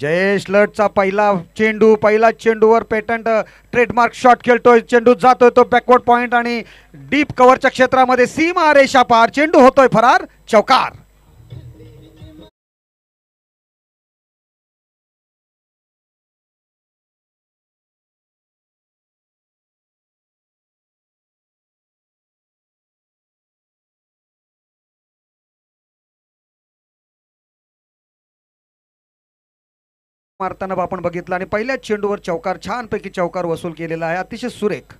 जयेश लटचा पहिला चेंडू पहिला चेंडूवर पेटंट ट्रेडमार्क शॉट खेळतोय चेंडू जातोय तो बॅकवर्ड पॉइंट आणि डीप कव्हरच्या क्षेत्रामध्ये सीमा रेषा पार चेंडू होतोय फरार चौकार मारताना आपण बघितलं आणि पहिल्याच चेंडूवर चौकार छानपैकी चौकार वसूल केलेला आहे अतिशय सुरेख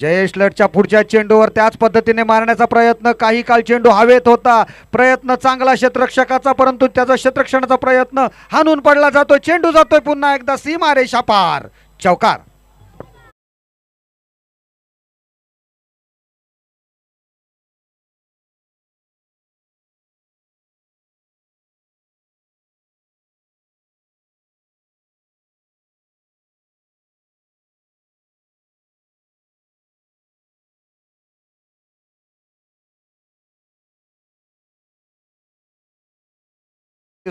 जयेश लटच्या पुढच्या चेंडूवर त्याच पद्धतीने मारण्याचा प्रयत्न काही काळ चेंडू हवेत होता प्रयत्न चांगला क्षेत्रक्षकाचा परंतु त्याचा क्षेत्रक्षणाचा प्रयत्न हाणून पडला जातोय चेंडू जातोय पुन्हा एकदा सीमारेषा पार चौकार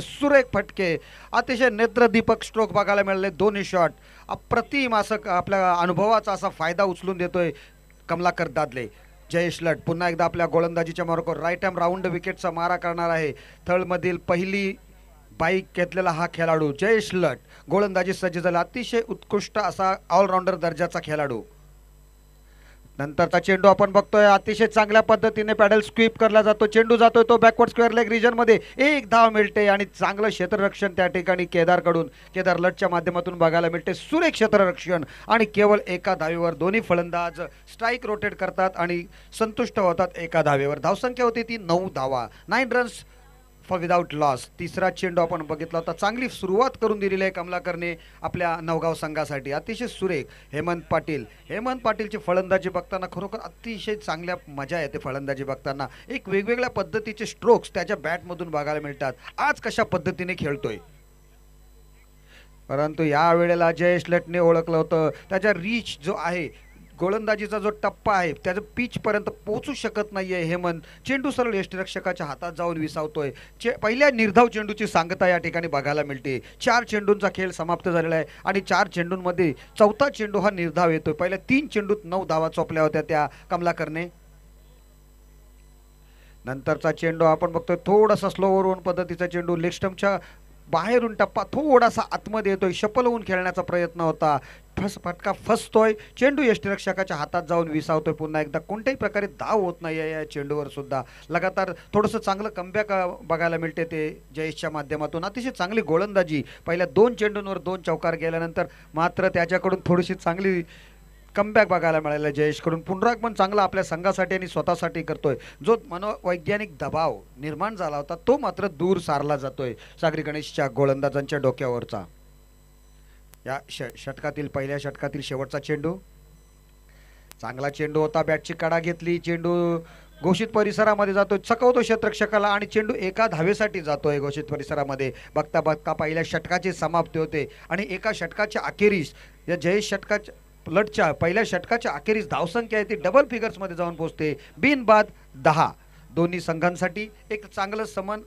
सुरेख फटके अतिशय नेत्रदीपक स्ट्रोक बघायला मिळाले दोन्ही शॉट अप्रतिम असं आपल्या अनुभवाचा असा फायदा उचलून देतोय कमलाकर दादले जयेश लट पुन्हा एकदा आपल्या गोलंदाजीच्या मार्गावर राईट हॅम राऊंड विकेटचा मारा करणार आहे थळमधील पहिली बाईक घेतलेला हा खेळाडू जयेश लट गोलंदाजी सज्ज झाला अतिशय उत्कृष्ट असा ऑलराऊंडर दर्जाचा खेळाडू नंतरचा चेंडू आपण बघतोय अतिशय चांगल्या पद्धतीने पॅडल स्क्वीप करला जातो चेंडू जातोय तो बॅकवर्ड स्क्वेअर लेग मध्ये एक धाव मिळते आणि चांगलं क्षेत्ररक्षण त्या ठिकाणी केदारकडून केदार लटच्या माध्यमातून बघायला मिळते सुरेख क्षेत्ररक्षण आणि केवळ एका धावेवर दोन्ही फलंदाज स्ट्राईक रोटेट करतात आणि संतुष्ट होतात एका धावेवर धावसंख्या होती ती नऊ धावा नाईन रन्स विदाउट लॉस तिसरा चेंडू आपण बघितला होता चांगली सुरुवात करून दिलेली आहे कमलाकरने आपल्या नवगाव संघासाठी अतिशय सुरेख हेमंत पाटील हेमंत पाटीलची फलंदाजी बघताना खरोखर अतिशय चांगल्या मजा येते फलंदाजी बघताना एक वेगवेगळ्या पद्धतीचे स्ट्रोक्स त्याच्या बॅटमधून बघायला मिळतात आज कशा पद्धतीने खेळतोय परंतु या वेळेला जयेश लटने ओळखलं होतं त्याचा रीच जो आहे गोलंदाजीचा जो टप्पा आहे त्याचं पिचपर्यंत पोहोचू शकत नाही आहे हेमंत चेंडू सरळ यष्टीरक्षकाच्या हातात जाऊन विसावतोय चे पहिल्या निर्धाव चेंडूची सांगता या ठिकाणी बघायला मिळते चार चेंडूंचा खेळ समाप्त झालेला आहे आणि चार चेंडूंमध्ये चौथा चेंडू हा निर्धाव येतोय पहिल्या तीन चेंडूत नऊ धावा चोपल्या होत्या त्या कमलाकरने नंतरचा चेंडू आपण बघतोय थोडासा स्लोवरून पद्धतीचा चेंडू लेग बाहेरून टप्पा थोडासा आतमध्ये येतोय शपल होऊन खेळण्याचा प्रयत्न होता फस फटका फसतोय चेंडू यष्टीरक्षकाच्या हातात जाऊन विसावतोय पुन्हा एकदा कोणत्याही प्रकारे धाव होत नाही आहे या चेंडूवर सुद्धा लगातार थोडंसं चांगलं कमबॅक बघायला मिळते ते जयेशच्या माध्यमातून अतिशय चांगली गोलंदाजी पहिल्या दोन चेंडूंवर दोन चौकार गेल्यानंतर मात्र त्याच्याकडून थोडीशी चांगली कमबॅक बघायला मिळाला जयेशकडून पुनरागमन चांगला आपल्या संघासाठी आणि स्वतःसाठी करतोय जो मनोवैज्ञानिक दबाव निर्माण झाला होता तो मात्र दूर सारला जातोय सागरी गणेशच्या गोलंदाजांच्या डोक्यावरचा या षटकातील पहिल्या षटकातील शेवटचा चेंडू चांगला चेंडू होता बॅटची कडा घेतली चेंडू घोषित परिसरामध्ये जातो चकवतो क्षेत्रक्षकाला आणि चेंडू एका धावेसाठी जातोय घोषित परिसरामध्ये बघता बघता पहिल्या षटकाची समाप्ती होते आणि एका षटकाच्या अखेरीस या जयेश षटकाच्या लटच्या पहिल्या षटकाच्या अखेरीस धावसंख्या आहे ती डबल फिगर्समध्ये जाऊन पोहोचते बिनबाद दहा दोन्ही संघांसाठी एक चांगलं समन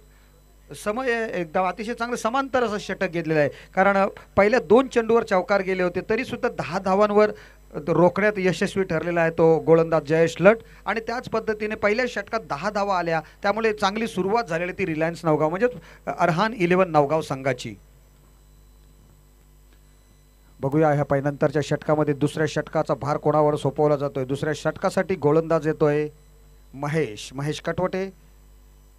समय एकदम अतिशय चांगलं समांतर असं षटक घेतलेलं आहे कारण पहिल्या दोन चेंडूवर चौकार गेले होते तरीसुद्धा दहा धावांवर रोखण्यात यशस्वी ठरलेला आहे तो गोलंदाज जयेश लट आणि त्याच पद्धतीने पहिल्या षटकात दहा धावा आल्या त्यामुळे चांगली सुरुवात झालेली ती रिलायन्स नवगाव म्हणजे अरहान इलेव्हन नवगाव संघाची बघूया ह्या पहिल्यानंतरच्या षटकामध्ये दुसऱ्या षटकाचा भार कोणावर सोपवला जातोय दुसऱ्या षटकासाठी गोलंदाज येतोय महेश महेश कटवटे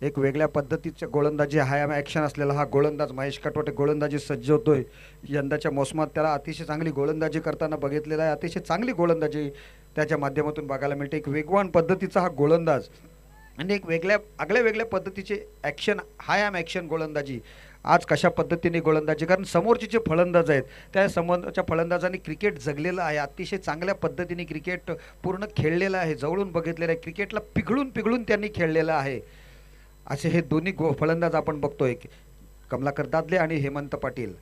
एक वेगळ्या पद्धतीचे गोलंदाजी हाय ॲक्शन असलेला हा गोलंदाज महेश कटवटे गोलंदाजी सज्ज होतोय यंदाच्या मोसमात त्याला अतिशय चांगली गोलंदाजी करताना बघितलेला आहे अतिशय चांगली गोलंदाजी त्याच्या माध्यमातून बघायला मिळते एक वेगवान पद्धतीचा हा गोलंदाज आणि एक वेगळ्या आगळ्या वेगळ्या पद्धतीचे ॲक्शन हाय ॲम ॲक्शन गोलंदाजी आज कशा पद्धतीने गोलंदाजी कारण समोरचे जे फलंदाज आहेत त्या समोरच्या फलंदाजाने क्रिकेट जगलेलं आहे अतिशय चांगल्या पद्धतीने क्रिकेट पूर्ण खेळलेलं आहे जवळून बघितलेलं आहे क्रिकेटला पिघळून पिघळून त्यांनी खेळलेलं आहे असे हे दोन्ही गो फलंदाज आपण बघतोय कमलाकर दादले आणि हेमंत पाटील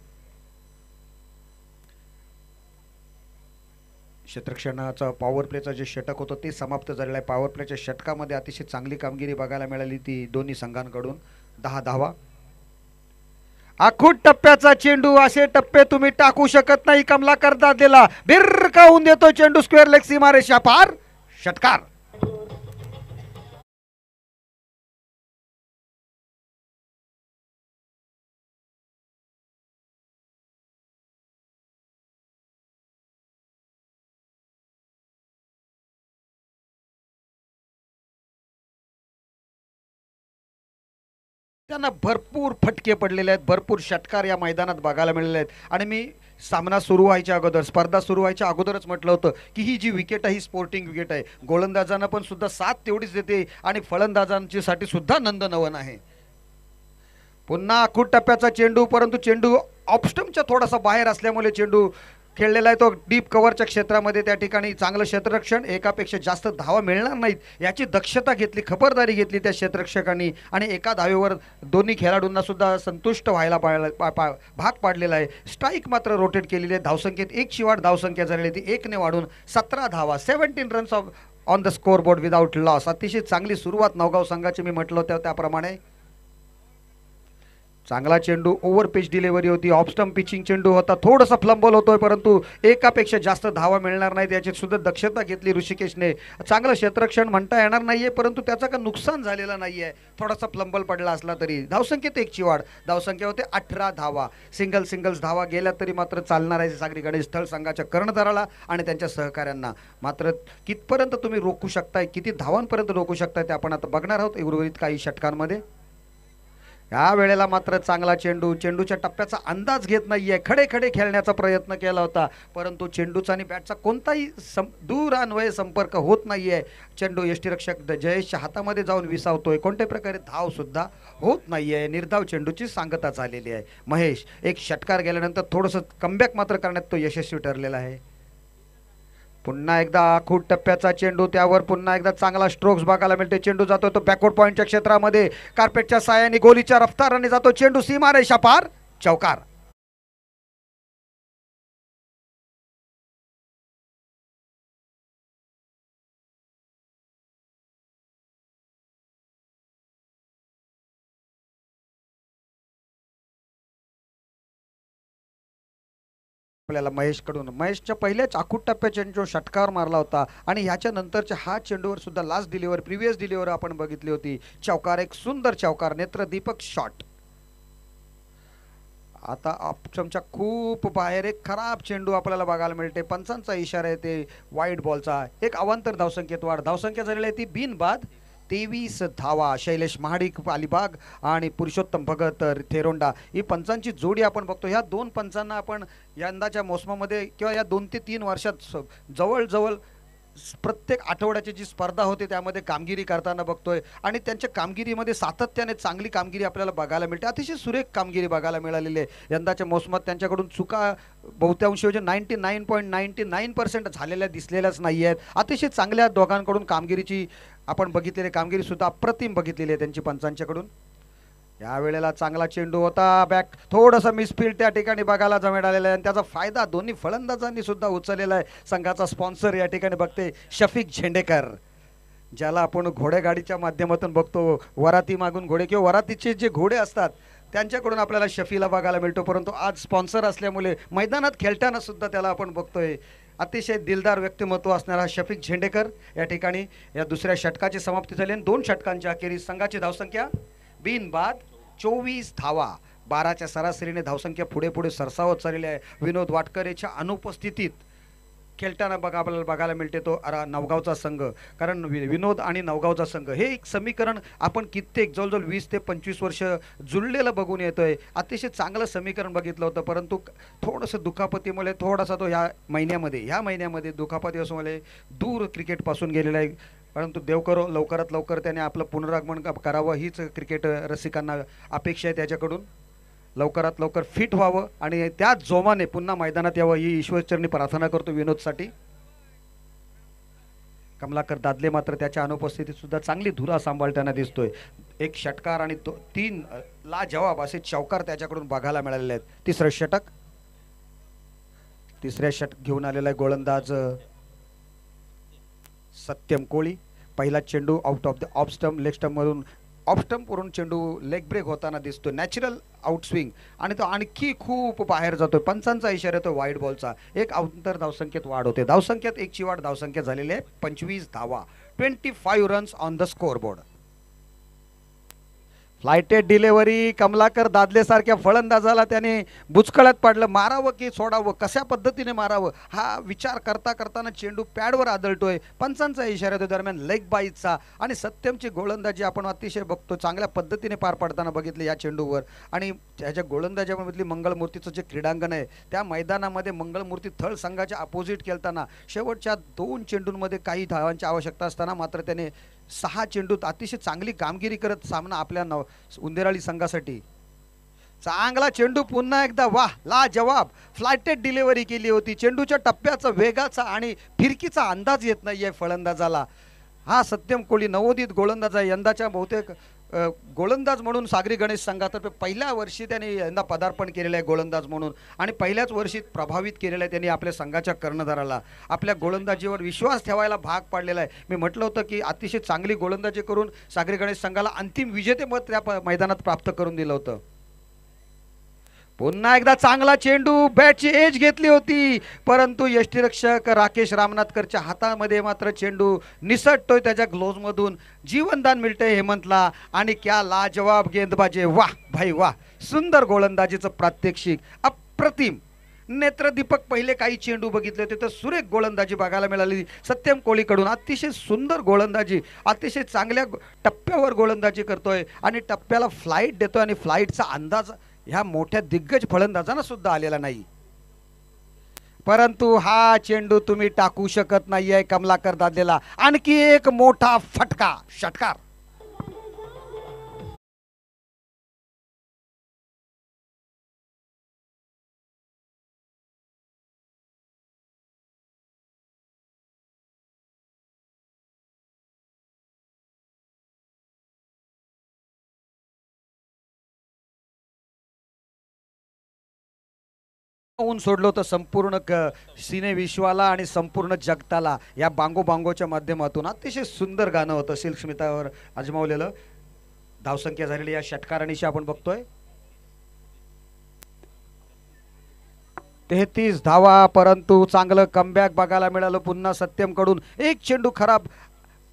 क्षेत्रक्षणाचा पॉवर प्लेचा जे षटक होतं ते समाप्त झालेलं आहे पॉवर प्लेच्या षटकामध्ये अतिशय चांगली कामगिरी बघायला मिळाली ती दोन्ही संघांकडून दहा दहावा आखूट टप्प्याचा चेंडू असे टप्पे तुम्ही टाकू शकत नाही कमला करता दिला बिर्र काऊन देतो चेंडू स्क्वेअर लेक्सी मारे पार षटकार त्यांना भरपूर फटके पडलेले आहेत भरपूर षटकार या मैदानात बघायला मिळाले आहेत आणि मी सामना सुरू व्हायच्या अगोदर स्पर्धा सुरू व्हायच्या अगोदरच म्हटलं होतं की ही जी विकेट आहे ही स्पोर्टिंग विकेट आहे गोलंदाजांना पण सुद्धा साथ तेवढीच देते आणि साठी सुद्धा नंदनवन आहे पुन्हा अखूट टप्प्याचा चेंडू परंतु चेंडू ऑप्स्टमच्या थोडासा बाहेर असल्यामुळे चेंडू खेळलेला आहे तो डीप कव्हरच्या क्षेत्रामध्ये त्या ठिकाणी चांगलं क्षेत्ररक्षण एकापेक्षा जास्त धावा मिळणार नाहीत याची दक्षता घेतली खबरदारी घेतली त्या क्षेत्ररक्षकांनी आणि एका धावेवर दोन्ही खेळाडूंना सुद्धा संतुष्ट व्हायला पाळला पा, पा भाग पाडलेला आहे स्ट्राईक मात्र रोटेट केलेली आहे धावसंख्येत एक शिवाट धावसंख्या झालेली ती एकने वाढून सतरा धावा seventeen runs off on the score board without loss अतिशय चांगली सुरुवात नवगाव संघाची मी म्हटलं होतं त्याप्रमाणे चांगला चेंडू ओव्हर पिच डिलिव्हरी होती ऑफस्टम पिचिंग चेंडू होता थोडंसं फ्लंबल होतोय परंतु एकापेक्षा जास्त धावा मिळणार नाहीत याची सुद्धा दक्षता घेतली ऋषिकेशने चांगलं क्षेत्रक्षण म्हणता येणार नाहीये परंतु त्याचा काही नुकसान झालेला नाहीये थोडासा फ्लंबल पडला असला तरी धावसंख्येत एकची वाढ धावसंख्या होते अठरा धावा सिंगल सिंगल्स धावा गेल्या तरी मात्र चालणार आहे सागरी गणेश स्थळ संघाच्या कर्णधाराला आणि त्यांच्या सहकाऱ्यांना मात्र कितपर्यंत तुम्ही रोखू शकताय किती धावांपर्यंत रोखू शकताय ते आपण आता बघणार आहोत उर्वरित काही षटकांमध्ये या वेळेला मात्र चांगला चेंडू चेंडूच्या टप्प्याचा अंदाज घेत नाहीये खडे खडे खेळण्याचा प्रयत्न केला होता परंतु चेंडूचा आणि बॅटचा कोणताही सं अन्वय संपर्क होत नाहीये चेंडू यष्टीरक्षक जयेशच्या हातामध्ये जाऊन विसावतोय कोणत्या प्रकारे धाव सुद्धा होत नाहीये निर्धाव चेंडूची सांगता झालेली आहे महेश एक षटकार गेल्यानंतर थोडंसं कमबॅक मात्र करण्यात तो यशस्वी ठरलेला आहे पुन्हा एकदा आखूट टप्प्याचा चेंडू त्यावर पुन्हा एकदा चांगला स्ट्रोक्स बघायला मिळते चेंडू जातो तो बॅकवर्ड पॉईंटच्या क्षेत्रामध्ये कार्पेटच्या साह्याने गोलीच्या रफ्ताराने जातो चेंडू सीमारेषा पार चौकार आपल्याला महेशकडून महेशच्या पहिल्याच आखूट टप्प्या चेंडू षटकार मारला होता आणि ह्याच्या नंतरच्या हा चेंडूवर सुद्धा लास्ट डिलिव्हर प्रिव्हियस डिलिव्हर आपण बघितली होती चौकार एक सुंदर चौकार नेत्रदीपक शॉट आता आपच्या खूप बाहेर एक खराब चेंडू आपल्याला बघायला मिळते पंचांचा इशारा येते वाईट बॉलचा एक अवांतर धावसंख्येत वाढ धावसंख्या झालेली आहे ती बिनबाद तेवीस धावा शैलेश महाडिक अलिबाग आणि पुरुषोत्तम भगत थेरोंडा ही पंचांची जोडी आपण बघतो ह्या दोन पंचांना आपण यंदाच्या मोसमामध्ये किंवा या दोन ते तीन वर्षात जवळजवळ प्रत्येक आठवड्याची जी स्पर्धा होते त्यामध्ये कामगिरी करताना बघतोय आणि त्यांच्या कामगिरीमध्ये सातत्याने चांगली कामगिरी आपल्याला बघायला मिळते अतिशय सुरेख कामगिरी बघायला मिळालेली आहे यंदाच्या मोसमात त्यांच्याकडून चुका बहुतांश म्हणजे ninety nine point ninety nine percent झालेल्या दिसलेल्याच नाही आहेत अतिशय चांगल्या दोघांकडून कामगिरीची आपण बघितलेली कामगिरी सुद्धा अप्रतिम बघितलेली आहे त्यांची पंचांच्याकडून या वेळेला चांगला चेंडू होता बॅक थोडंसं मिसफील्ड त्या ठिकाणी बघायला जमेड आलेला आहे आणि त्याचा फायदा दोन्ही फलंदाजांनी सुद्धा उचललेला आहे संघाचा स्पॉन्सर या ठिकाणी बघते शफिक झेंडेकर ज्याला आपण घोडेगाडीच्या माध्यमातून बघतो वराती मागून घोडे किंवा वरातीचे जे घोडे असतात त्यांच्याकडून आपल्याला शफीला बघायला मिळतो परंतु आज स्पॉन्सर असल्यामुळे मैदानात खेळताना सुद्धा त्याला आपण बघतोय अतिशय दिलदार व्यक्तिमत्व असणारा शफिक झेंडेकर या ठिकाणी या दुसऱ्या षटकाची समाप्ती झाली आणि दोन षटकांच्या अखेरीस संघाची धावसंख्या बिनबाद चोवीस धावा बाराच्या सरासरीने धावसंख्या पुढे पुढे सरसावत चाललेली आहे विनोद वाटकरेच्या अनुपस्थितीत खेळताना बघा आपल्याला बघायला मिळते तो अरा नवगावचा संघ कारण विनोद आणि नवगावचा संघ हे एक समीकरण आपण कित्येक जवळजवळ वीस ते पंचवीस वर्ष जुळलेलं बघून येतो आहे अतिशय चांगलं समीकरण बघितलं होतं परंतु थोडंसं दुखापतीमुळे थोडासा तो ह्या महिन्यामध्ये ह्या महिन्यामध्ये दुखापती मला दूर क्रिकेटपासून गेलेला आहे परंतु देव करो लवकरात लवकर त्याने आपलं पुनरागमन करावं हीच क्रिकेट रसिकांना अपेक्षा आहे त्याच्याकडून लवकरात लवकर फिट व्हावं आणि त्याच जोमाने पुन्हा मैदानात यावं ही ईश्वरचरणी प्रार्थना करतो विनोदसाठी कमलाकर दादले मात्र त्याच्या अनुपस्थितीत सुद्धा चांगली धुरा सांभाळताना दिसतोय एक षटकार आणि तीन ला जवाब असे चौकार त्याच्याकडून बघायला मिळालेले आहेत तिसरं षटक तिसऱ्या षटक घेऊन आलेला आहे गोलंदाज सत्यम कोळी पहिला चेंडू out of the off stump leg मधून वरून चेंडू लेग ब्रेक होताना दिसतो नॅचरल स्विंग आणि तो आणखी खूप बाहेर जातो पंचांचा इशारा येतो वाईट बॉलचा एक अंतर धावसंख्येत वाढ होते धावसंख्येत एकची वाढ धावसंख्या झालेली आहे पंचवीस धावा twenty five runs on the board flighted delivery Kamlakar दादलेसारख्या फलंदाजाला त्याने बुचकळत पाडलं मारावं की सोडावं कशा पद्धतीने मारावं हा विचार करता करताना चेंडू पॅडवर आदळतोय पंचांचा इशारा तो दरम्यान लेग बाईचा आणि सत्यमची गोलंदाजी आपण अतिशय बघतो चांगल्या पद्धतीने पार पाडताना बघितले या चेंडूवर आणि त्याच्या गोलंदाजामधली मंगळमूर्तीचं जे क्रीडांगण आहे त्या मैदानामध्ये मंगळमूर्ती थळ संघाच्या अपोजिट खेळताना शेवटच्या दोन चेंडूंमध्ये काही धावांची आवश्यकता असताना मात्र त्याने सहा चेंडूत अतिशय चांगली कामगिरी करत सामना आपल्या नव उंदेराळी संघासाठी चांगला चेंडू पुन्हा एकदा वा ला जवाब फ्लायटेड डिलिव्हरी केली होती चेंडूच्या टप्प्याचा वेगाचा आणि फिरकीचा अंदाज येत नाही फलंदाजाला हा सत्यम कोळी नवोदित गोलंदाज आहे यंदाच्या बहुतेक गोलंदाज म्हणून सागरी गणेश संघातर्फे पहिल्या वर्षी त्यांनी यंदा पदार्पण केलेलं आहे गोलंदाज म्हणून आणि पहिल्याच वर्षी प्रभावित केलेलं आहे त्यांनी आपल्या संघाच्या कर्णधाराला आपल्या गोलंदाजीवर विश्वास ठेवायला भाग पाडलेला आहे मी म्हटलं होतं की अतिशय चांगली गोलंदाजी करून सागरी गणेश संघाला अंतिम विजेतेपद त्या मैदानात प्राप्त करून दिलं होतं पुन्हा एकदा चांगला चेंडू बॅटची एज घेतली होती परंतु यष्टीरक्षक राकेश रामनाथकरच्या हातामध्ये मात्र चेंडू निसटतोय त्याच्या ग्लोजमधून जीवनदान मिळतंय हेमंतला आणि क्या लाजवाब गेंदबाजे वा भाई वा सुंदर गोलंदाजीचं प्रात्यक्षिक अप्रतिम नेत्रदीपक पहिले काही चेंडू बघितले होते तर सुरेख गोलंदाजी बघायला मिळाली सत्यम कोळीकडून अतिशय सुंदर गोलंदाजी अतिशय चांगल्या टप्प्यावर गोलंदाजी करतोय आणि टप्प्याला फ्लाईट देतोय आणि फ्लाईटचा अंदाज ह्या मोठ्या दिग्गज फलंदाजांना सुद्धा आलेला नाही परंतु हा चेंडू तुम्ही टाकू शकत नाहीये कमलाकर दादलेला आणखी एक मोठा फटका षटकार ऊन सोडलं होतं संपूर्ण सिने विश्वाला आणि संपूर्ण जगताला या बांगो बांगोच्या माध्यमातून अतिशय सुंदर गाणं होतं सिल्कस्मितावर अजमावलेलं धावसंख्या झालेली या षटकारणीशी आपण बघतोय तेहतीस धावा परंतु चांगलं कमबॅक बघायला मिळालं पुन्हा सत्यमकडून एक चेंडू खराब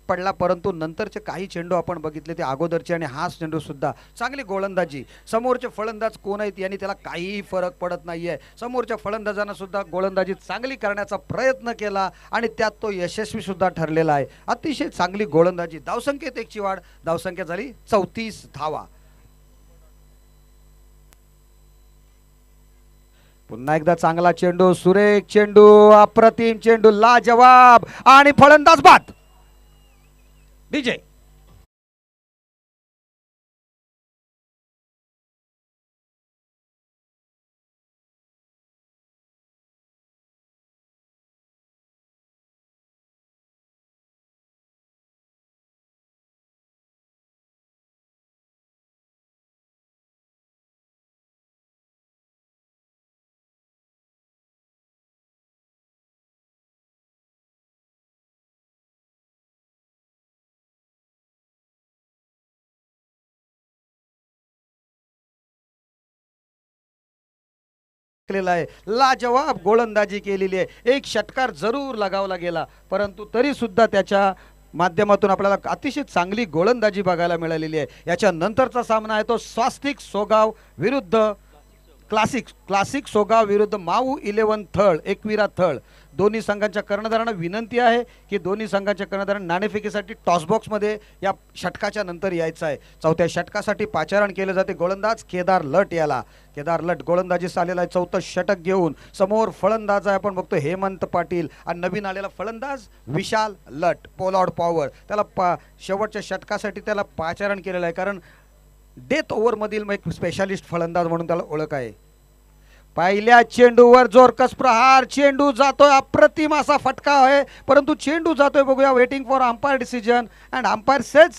पडला परंतु नंतरचे काही चेंडू आपण बघितले ते अगोदरचे आणि हाच सुद्धा चांगली गोलंदाजी समोरचे फलंदाज कोण आहेत यांनी त्याला काहीही फरक पडत नाहीये समोरच्या फलंदाजांना सुद्धा गोलंदाजी चांगली करण्याचा प्रयत्न केला आणि त्यात तो यशस्वी सुद्धा ठरलेला आहे अतिशय चांगली गोलंदाजी धावसंख्येत एकची वाढ धावसंख्या झाली चौतीस धावा पुन्हा एकदा चांगला चेंडू सुरेख चेंडू अप्रतिम चेंडू ला आणि फलंदाज बात DJ. केलेला आहे लाजवाब गोलंदाजी केलेली आहे एक षटकार जरूर लगावला गेला परंतु तरी सुद्धा त्याच्या माध्यमातून आपल्याला अतिशय चांगली गोलंदाजी बघायला मिळालेली आहे याच्या नंतरचा सामना आहे तो स्वास्तिक सोगाव विरुद्ध क्लासिक क्लासिक सोगाव विरुद्ध माऊ इलेवन थळ एकविरा थळ दोन्ही संघांच्या कर्णधारांना विनंती आहे की दोन्ही संघांच्या कर्णधारांना नाणेफेकीसाठी टॉसबॉक्समध्ये या षटकाच्या नंतर यायचं आहे चौथ्या षटकासाठी पाचारण केलं जाते गोलंदाज केदार लट याला केदार लट गोलंदाजीस आलेला आहे चौथं षटक घेऊन समोर फलंदाज आहे आपण बघतो हेमंत पाटील आणि नवीन आलेला फलंदाज विशाल लट पोलॉड पॉवर त्याला पा शेवटच्या षटकासाठी त्याला पाचारण केलेलं आहे कारण डेथ ओव्हरमधील मग एक स्पेशालिस्ट फलंदाज म्हणून त्याला ओळख आहे पहिल्या चेंडूवर जोरकस प्रहार चेंडू जातोय अप्रतिम असा फटका आहे परंतु चेंडू जातोय बघूया waiting for umpire decision and umpire says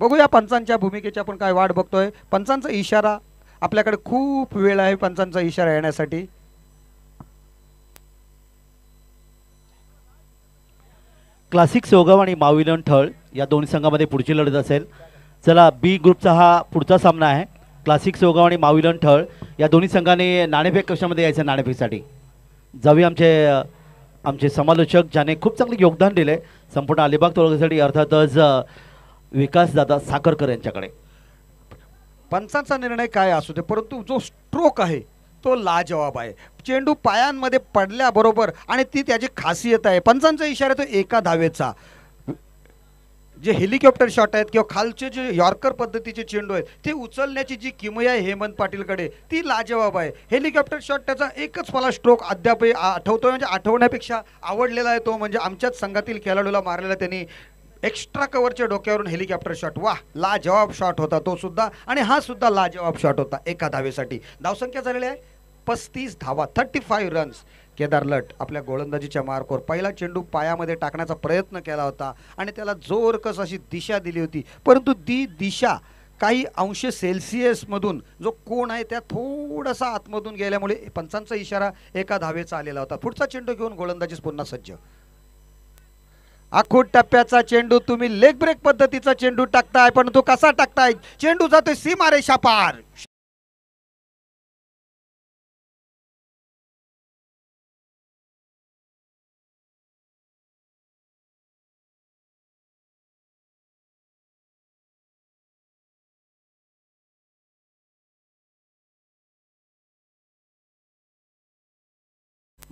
बघूया पंचांच्या भूमिकेची आपण काय वाट बघतोय पंचांचा इशारा आपल्याकडे खूप वेळ आहे पंचांचा इशारा येण्यासाठी क्लासिक सोगाव आणि माविलन ठळ या दोन्ही संघामध्ये पुढची लढत असेल चला बी ग्रुपचा हा पुढचा सामना आहे क्लासिक सोगाव आणि माविलन ठळ या दोन्ही संघाने नाणेफेक कक्षामध्ये यायचं नाणेफेकसाठी जावी आमचे आमचे समालोचक ज्याने खूप चांगलं योगदान दिले संपूर्ण अलिबाग तालुक्यासाठी अर्थातच विकास दादा साखरकर यांच्याकडे पंचांचा निर्णय काय असू दे परंतु जो स्ट्रोक आहे तो लाजवाब आहे चेंडू पायांमध्ये पडल्याबरोबर आणि ती त्याची खासियत आहे पंचांचा इशारा तो एका धावेचा जे हेलिकॉप्टर शॉट आहेत किंवा खालचे जे यॉर्कर पद्धतीचे चेंडू आहेत ते उचलण्याची जी किमया आहे हेमंत पाटीलकडे ती लाजवाब आहे हेलिकॉप्टर शॉट त्याचा एकच मला स्ट्रोक अद्यापही आठवतो म्हणजे आठवण्यापेक्षा आवडलेला आहे तो म्हणजे आमच्याच संघातील खेळाडूला मारलेला त्यांनी एक्स्ट्रा कवरच्या डोक्यावरून हेलिकॉप्टर शॉट वा लाजवाब शॉट होता तो सुद्धा आणि हा सुद्धा लाजवाब शॉट होता एका धावेसाठी धावसंख्या झालेली आहे पस्तीस धावा थर्टी फाईव्ह रन्स केदार लट आपल्या गोलंदाजीच्या मार्कवर पहिला चेंडू पायामध्ये टाकण्याचा प्रयत्न केला होता आणि त्याला जोर कस अशी दिशा दिली होती परंतु ती दिशा काही अंश सेल्सिअसमधून जो कोण आहे त्या थोडासा आतमधून गेल्यामुळे पंचांचा इशारा एका धावेचा आलेला होता पुढचा चेंडू घेऊन गोलंदाजीस पुन्हा सज्ज आखूट टप्प्याचा चेंडू तुम्ही लेग ब्रेक पद्धतीचा चेंडू टाकताय पण तो कसा टाकताय चेंडू जातोय सीमारे पार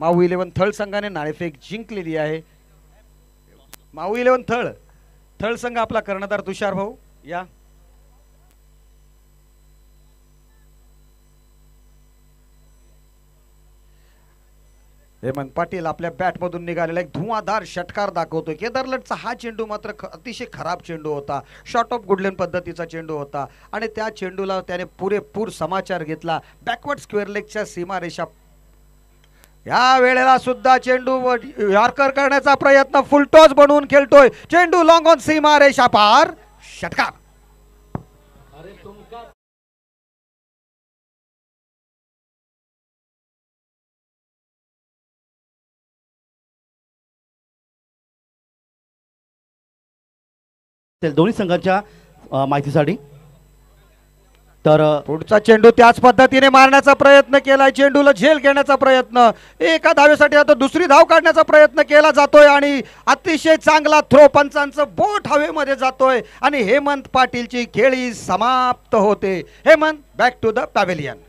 माऊ इलेवन थळ संघाने नाणेफेक जिंकलेली आहे माऊ इलेवन थळ थळ संघ आपला कर्णधार तुषार भाऊ या हेमंत पाटील आपल्या बॅटमधून निघालेला एक धुवाधार षटकार दाखवतो केदारलटचा हा चेंडू मात्र अतिशय खराब चेंडू होता शॉर्ट ऑफ गुडलेन पद्धतीचा चेंडू होता आणि त्या चेंडूला त्याने पुरेपूर समाचार घेतला बॅकवर्ड स्क्वेअर लेगच्या सीमारेषा या वेळेला सुद्धा चेंडू यॉर्कर करण्याचा प्रयत्न फुलटॉस बनवून खेळतोय चेंडू लॉंग ऑन सीमा रेषा पार षटकार दोन्ही संघांच्या माहितीसाठी तर पुढचा चेंडू त्याच पद्धतीने मारण्याचा प्रयत्न केलाय चेंडूला झेल घेण्याचा प्रयत्न एका धावेसाठी आता दुसरी धाव काढण्याचा प्रयत्न केला जातोय आणि अतिशय चांगला थ्रो पंचांचं बोट हवेमध्ये जातोय आणि हेमंत पाटीलची खेळी समाप्त होते Hemant back to the pavilion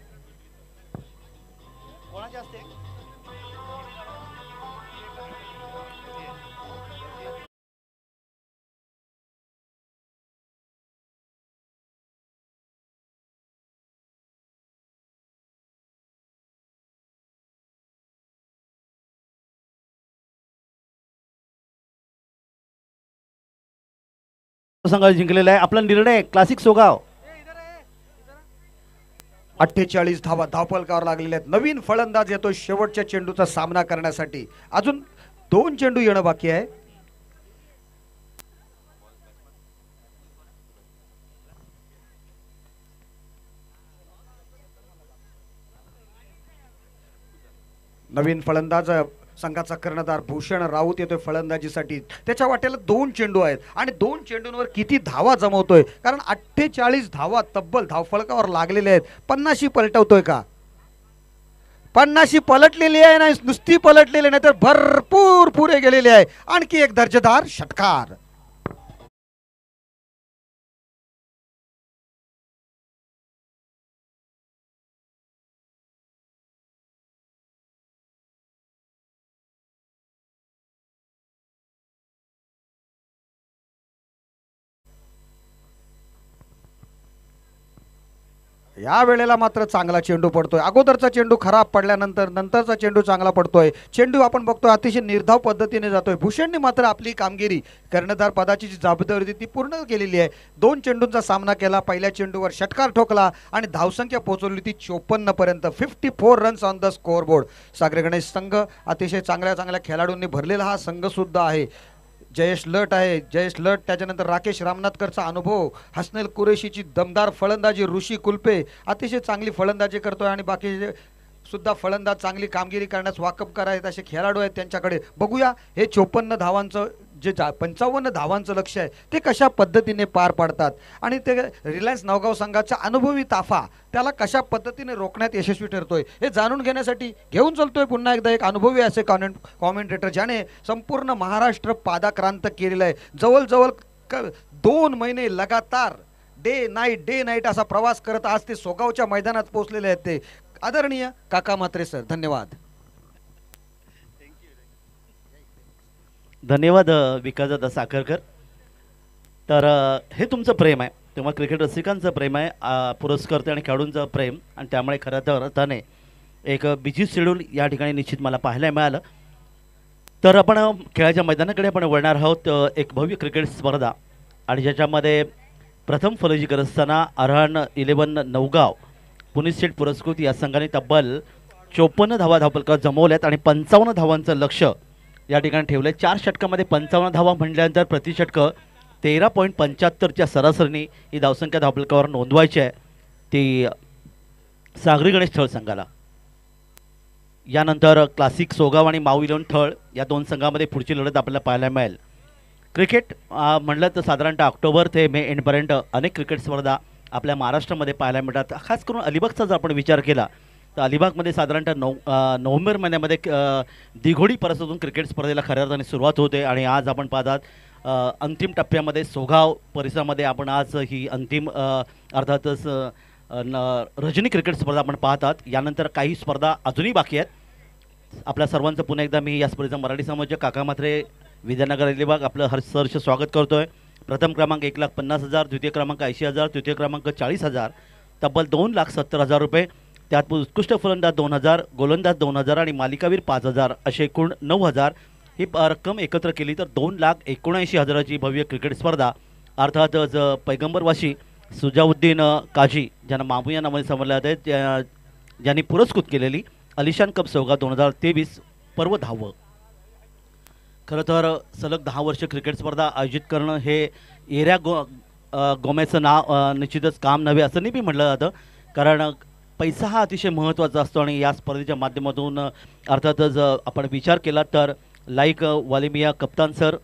संघ जिंकलेला आहे आपला निर्णय क्लासिक सोगाव अठ्ठेचाळीस धावा धावपलकावर लागलेले आहेत नवीन फलंदाज येतो शेवटच्या चेंडूचा सामना करण्यासाठी अजून दोन चेंडू येणं बाकी आहे नवीन फलंदाज संघाचा कर्णधार भूषण राऊत येतोय फलंदाजीसाठी त्याच्या वाट्याला दोन चेंडू आहेत आणि दोन चेंडूंवर किती धावा जमवतोय कारण अठ्ठेचाळीस धावा तब्बल धावफळकावर लागलेले आहेत पन्नाशी पलटवतोय का पन्नाशी पलटलेली आहे नाही नुसती पलटलेली नाही तर भरपूर पुरे गेलेली आहे आणखी एक दर्जेदार षटकार या वेळेला मात्र चांगला चेंडू पडतोय अगोदरचा चेंडू खराब पडल्यानंतर नंतरचा चेंडू चांगला पडतोय चेंडू आपण बघतोय अतिशय निर्धाव पद्धतीने जातोय भूषणने मात्र आपली कामगिरी कर्णधार पदाची जी जबाबदारी ती पूर्ण केलेली आहे दोन चेंडूंचा सामना केला पहिल्या चेंडूवर षटकार ठोकला आणि धावसंख्या पोहोचवली ती चोपन्न पर्यंत fifty four runs on the scoreboard Sagare Ganesh संघ अतिशय चांगल्या चांगल्या खेळाडूंनी भरलेला हा संघ सुद्धा आहे जयेश लट आहे जयेश लट त्याच्यानंतर राकेश रामनाथकरचा अनुभव हसनेल कुरेशीची दमदार फलंदाजी ऋषी कुलपे अतिशय चांगली फलंदाजी करतोय आणि बाकी सुद्धा फलंदाज चांगली कामगिरी करण्यास वाकपकार आहेत असे खेळाडू आहेत त्यांच्याकडे बघूया हे चोपन्न धावांचं जे जा पंचावन्न धावांचं लक्ष आहे ते कशा पद्धतीने पार पाडतात आणि ते रिलायन्स नवगाव संघाचा अनुभवी ताफा त्याला कशा पद्धतीने रोखण्यात यशस्वी ठरतोय हे जाणून घेण्यासाठी घेऊन चलतोय पुन्हा एकदा एक अनुभवी असे कॉमेंट कॉमेंटेटर ज्याने संपूर्ण महाराष्ट्र पादाक्रांत केलेलं आहे जवळजवळ क दोन महिने लगातार डे नाईट डे नाईट असा प्रवास करत आज ते सोगावच्या मैदानात पोहोचलेले आहेत ते आदरणीय काका मात्रे सर धन्यवाद धन्यवाद विकासदादा साखरकर तर हे तुमचं प्रेम आहे तेव्हा क्रिकेट रसिकांचं प्रेम आहे पुरस्कर्ते आणि खेळाडूंचं प्रेम आणि त्यामुळे खऱ्या तर अर्थाने एक बिझी शेड्यूल या ठिकाणी निश्चित मला पाहायला मिळालं तर आपण खेळाच्या मैदानाकडे आपण वळणार आहोत एक भव्य क्रिकेट स्पर्धा आणि ज्याच्यामध्ये प्रथम फलजी करत असताना आरहाण इलेवन नवगाव पुणे स्टेट पुरस्कृत या संघाने तब्बल चोपन्न धावा धावपलकर जमवल्यात आणि पंचावन्न धावांचं लक्ष या ठिकाणी ठेवलं चार षटकामध्ये पंचावन्न धावा म्हटल्यानंतर प्रतिषटकं तेरा पॉईंट पंच्याहत्तरच्या सरासरीने ही धावसंख्या धावपलकावर नोंदवायची आहे ती सागरी गणेश थळ संघाला यानंतर क्लासिक सोगाव आणि माऊ इलेवन थळ या दोन संघामध्ये पुढची लढत आपल्याला पाहायला मिळेल क्रिकेट म्हणलं तर साधारणतः ऑक्टोबर ते मे एंडपर्यंत अनेक क्रिकेट स्पर्धा आपल्या महाराष्ट्रामध्ये पाहायला मिळतात खास करून अलिबागचा जर आपण विचार केला तर अलिबागमध्ये साधारणतः नो नोव्हेंबर महिन्यामध्ये दिघोडी परिसरातून क्रिकेट स्पर्धेला खऱ्या अर्थाने सुरुवात होते आणि आज आपण पाहतात अंतिम टप्प्यामध्ये सोगाव परिसरामध्ये आपण आज ही अंतिम अर्थातच न रजनी क्रिकेट स्पर्धा आपण पाहतात यानंतर काही स्पर्धा अजूनही बाकी आहेत आपल्या सर्वांचं पुन्हा एकदा मी या स्पर्धेचा मराठी समाजच्या काका मात्रे विद्यानगर अलिबाग आपलं हर्ष हर्ष स्वागत करतो आहे प्रथम क्रमांक एक लाख पन्नास हजार द्वितीय क्रमांक ऐंशी हजार तृतीय क्रमांक चाळीस हजार तब्बल दोन लाख सत्तर हजार रुपये त्यात उत्कृष्ट फलंदाज दोन हजार गोलंदाज दोन हजार आणि मालिकावीर पाच हजार असे एकूण नऊ हजार ही रक्कम एकत्र केली तर दोन लाख एकोणऐंशी हजाराची भव्य क्रिकेट स्पर्धा अर्थातच पैगंबरवाशी सुजाउद्दीन काझी ज्यांना मामू या नावाने समजले जाते ज्यांनी पुरस्कृत केलेली अलिशान कप सौगा दोन हजार तेवीस पर्व दहावं खरं तर सलग दहा वर्ष क्रिकेट स्पर्धा आयोजित करणं हे एऱ्या गो गोम्याचं नाव निश्चितच काम नव्हे असं नाही बी म्हटलं जातं कारण पैसा हा अतिशय महत्त्वाचा असतो आणि या स्पर्धेच्या माध्यमातून अर्थातच आपण विचार केला तर लाईक वालिमिया कप्तान सर